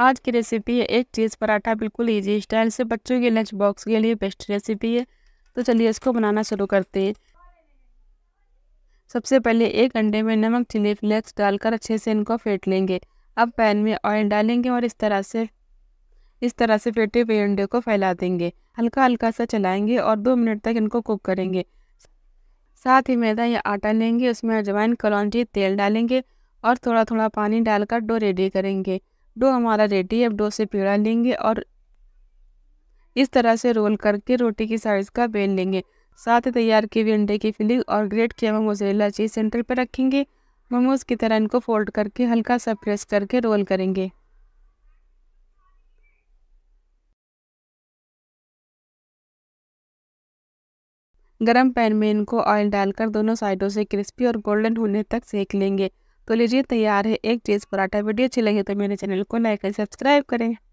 आज की रेसिपी है एक चीज़ पराठा बिल्कुल ईजी स्टाइल से बच्चों के लंच बॉक्स के लिए बेस्ट रेसिपी है तो चलिए इसको बनाना शुरू करते हैं सबसे पहले एक अंडे में नमक चिली फ्लेक्स डालकर अच्छे से इनको फेंट लेंगे अब पैन में ऑयल डालेंगे और इस तरह से इस तरह से फेंटे हुए अंडे को फैला देंगे हल्का हल्का सा चलाएंगे और दो मिनट तक इनको कुक करेंगे साथ ही मैदा या आटा लेंगे उसमें अजवाइन कलौजी तेल डालेंगे और थोड़ा थोड़ा पानी डालकर डो रेडी करेंगे डो हमारा रेडी है अब डो से पेड़ा लेंगे और इस तरह से रोल करके रोटी की साइज का बेल लेंगे साथ ही तैयार किए हुए अंडे की फिलिंग और ग्रेट किया हुआ मोजरेला चीज़ सेंटर पर रखेंगे मोमोज की तरह इनको फोल्ड करके हल्का सा प्रेस करके रोल करेंगे गरम पैन में इनको ऑयल डालकर दोनों साइडों से क्रिस्पी और गोल्डन होने तक सेक लेंगे तो लीजिए तैयार है एक चीज़ पराठा वीडियो अच्छी लगी तो मेरे चैनल को लाइक एंड सब्सक्राइब करें